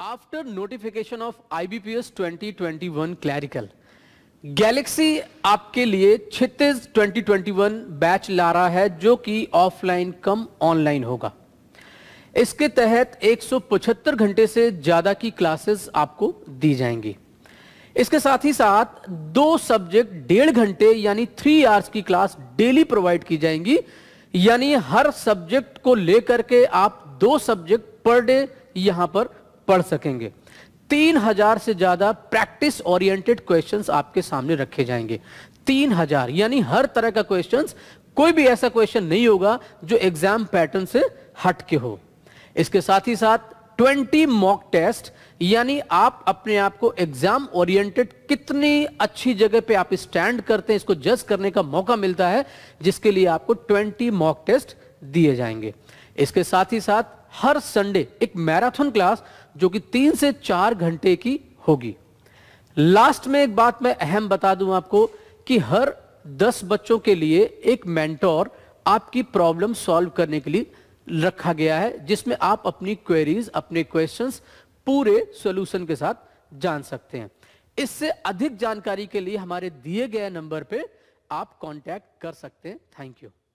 after notification of IBPS 2021 clerical galaxy आपके लिए छत्तीस 2021 बैच ला रहा है जो कि ऑफलाइन कम ऑनलाइन होगा इसके तहत 175 घंटे से ज़्यादा की क्लासेस आपको दी जाएंगी इसके साथ ही साथ दो सब्जेक्ट डेढ़ घंटे यानी थ्री आवर्स की क्लास डेली प्रोवाइड की जाएंगी यानी हर सब्जेक्ट को लेकर के आप दो सब्जेक्ट पर डे यहां पर पढ़ सकेंगे तीन हजार से ज़्यादा प्रैक्टिस ओरिएंटेड क्वेश्चंस आपके सामने रखे जाएंगे तीन हजार यानी हर तरह का क्वेश्चंस कोई भी ऐसा क्वेश्चन नहीं होगा जो एग्जाम पैटर्न से हट के हो इसके साथ ही साथ 20 मॉक टेस्ट यानी आप अपने आप को एग्जाम ओरिएंटेड कितनी अच्छी जगह पे आप स्टैंड करते हैं इसको जज करने का मौका मिलता है जिसके लिए आपको 20 मॉक टेस्ट दिए जाएंगे इसके साथ ही साथ हर संडे एक मैराथन क्लास जो कि तीन से चार घंटे की होगी लास्ट में एक बात मैं अहम बता दूं आपको कि हर दस बच्चों के लिए एक मेंटोर आपकी प्रॉब्लम सॉल्व करने के लिए रखा गया है जिसमें आप अपनी क्वेरीज अपने क्वेश्चंस पूरे सॉल्यूशन के साथ जान सकते हैं इससे अधिक जानकारी के लिए हमारे दिए गए नंबर पे आप कांटेक्ट कर सकते हैं थैंक यू